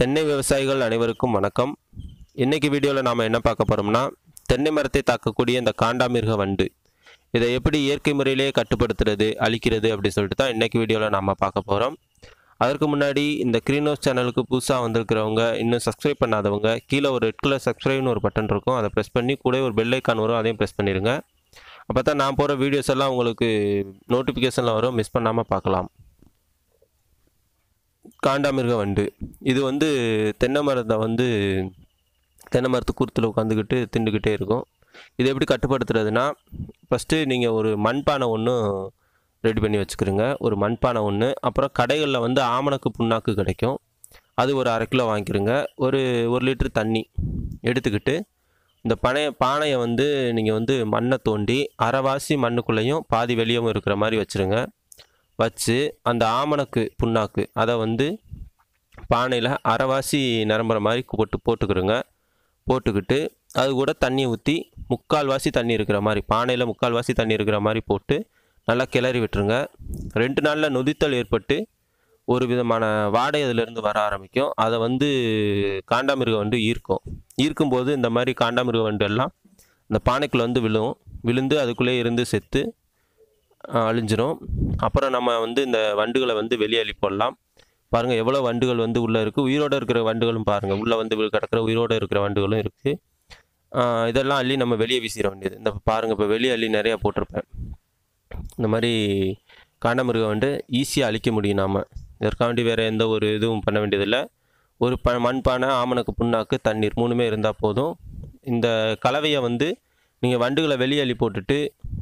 தென்னை விவசாயிகள் அனைவருக்கும் வணக்கம் இன்றைக்கி வீடியோவில் நாம் என்ன பார்க்க போகிறோம்னா தென்னை மரத்தை தாக்கக்கூடிய இந்த காண்டாமிருக வண்டு இதை எப்படி இயற்கை முறையிலே கட்டுப்படுத்துறது அழிக்கிறது அப்படின்னு சொல்லிட்டு தான் இன்றைக்கி வீடியோவில் நாம் பார்க்க போகிறோம் அதற்கு முன்னாடி இந்த க்ரீனோஸ் சேனலுக்கு புதுசாக வந்திருக்கிறவங்க இன்னும் சப்ஸ்கிரைப் பண்ணாதவங்க கீழே ஒரு ரெட் கலர் சப்ஸ்கிரைப்னு ஒரு பட்டன் இருக்கும் அதை ப்ரெஸ் பண்ணி கூட ஒரு பெல் ஐக்கான் வரும் அதையும் ப்ரெஸ் பண்ணிடுங்க அப்போ தான் நான் போகிற வீடியோஸ் எல்லாம் உங்களுக்கு நோட்டிஃபிகேஷனில் வரும் மிஸ் பண்ணாமல் பார்க்கலாம் காண்டாமிருக வண்டு இது வந்து தென்னை மரத்தை வந்து தென்னை மரத்து கூறுத்தில் உட்காந்துக்கிட்டு திண்டுக்கிட்டே இருக்கும் இது எப்படி கட்டுப்படுத்துறதுன்னா ஃபஸ்ட்டு நீங்கள் ஒரு மண்பானை ஒன்று ரெடி பண்ணி வச்சுக்கிறோங்க ஒரு மண்பானை ஒன்று அப்புறம் கடைகளில் வந்து ஆமணக்கு புண்ணாக்கு கிடைக்கும் அது ஒரு அரை கிலோ வாங்கிக்கிறோங்க ஒரு ஒரு லிட்டரு தண்ணி எடுத்துக்கிட்டு இந்த பனைய பானையை வந்து நீங்கள் வந்து மண்ணை தோண்டி அரைவாசி மண்ணுக்குள்ளேயும் பாதி வெளியவும் இருக்கிற மாதிரி வச்சுருங்க வச்சு அந்த ஆமணக்கு புண்ணாக்கு அதை வந்து பானையில் அரைவாசி நிரம்புற மாதிரி போட்டு போட்டுக்கிறோங்க போட்டுக்கிட்டு அது கூட தண்ணி ஊற்றி முக்கால்வாசி தண்ணி இருக்கிற மாதிரி பானையில் முக்கால் வாசி தண்ணி இருக்கிற மாதிரி போட்டு நல்லா கிளறி விட்டுருங்க ரெண்டு நாளில் நொதித்தல் ஏற்பட்டு ஒரு விதமான வாடை அதிலிருந்து வர ஆரம்பிக்கும் அதை வந்து காண்டாமிருக வண்டு ஈர்க்கும் ஈர்க்கும்போது இந்த மாதிரி காண்டாமிருக வண்டு எல்லாம் இந்த பானைக்குள்ளே வந்து விழும் விழுந்து அதுக்குள்ளே இருந்து செத்து அழிஞ்சிரும் அப்புறம் நம்ம வந்து இந்த வண்டுகளை வந்து வெளியே போடலாம் பாருங்கள் எவ்வளோ வண்டுகள் வந்து உள்ளே இருக்குது உயிரோடு இருக்கிற வண்டுகளும் பாருங்கள் உள்ளே வந்து கிடக்கிற உயிரோடு இருக்கிற வண்டுகளும் இருக்குது இதெல்லாம் அள்ளி நம்ம வெளியே வீசிட வேண்டியது இந்த பாருங்கள் இப்போ வெளியே அள்ளி நிறையா போட்டிருப்பேன் இந்த மாதிரி காண்டமிருகம் வந்து ஈஸியாக அழிக்க முடியும் நாம் இதற்காக வேண்டி வேறு எந்த ஒரு இதுவும் பண்ண வேண்டியதில்லை ஒரு ப மண்பானை ஆமனுக்கு புண்ணாக்கு தண்ணீர் மூணுமே இருந்தால் போதும் இந்த கலவையை வந்து நீங்கள் வண்டுகளை வெளியே அள்ளி போட்டுட்டு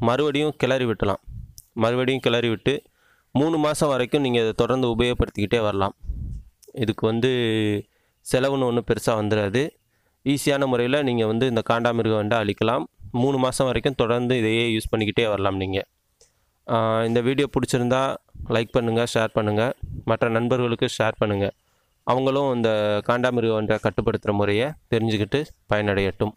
மறுபடியும் கிளறி விட்டலாம் மறுபடியும் கிளறி விட்டு மூணு மாதம் வரைக்கும் நீங்கள் அதை தொடர்ந்து உபயோகப்படுத்திக்கிட்டே வரலாம் இதுக்கு வந்து செலவுன்னு ஒன்றும் பெருசாக வந்துடாது ஈஸியான முறையில் நீங்கள் வந்து இந்த காண்டாமிருகம் வந்து அழிக்கலாம் மூணு மாதம் வரைக்கும் தொடர்ந்து இதையே யூஸ் பண்ணிக்கிட்டே வரலாம் நீங்கள் இந்த வீடியோ பிடிச்சிருந்தா லைக் பண்ணுங்கள் ஷேர் பண்ணுங்கள் மற்ற நண்பர்களுக்கு ஷேர் பண்ணுங்கள் அவங்களும் இந்த வண்டை கட்டுப்படுத்துகிற முறையை தெரிஞ்சுக்கிட்டு பயனடையட்டும்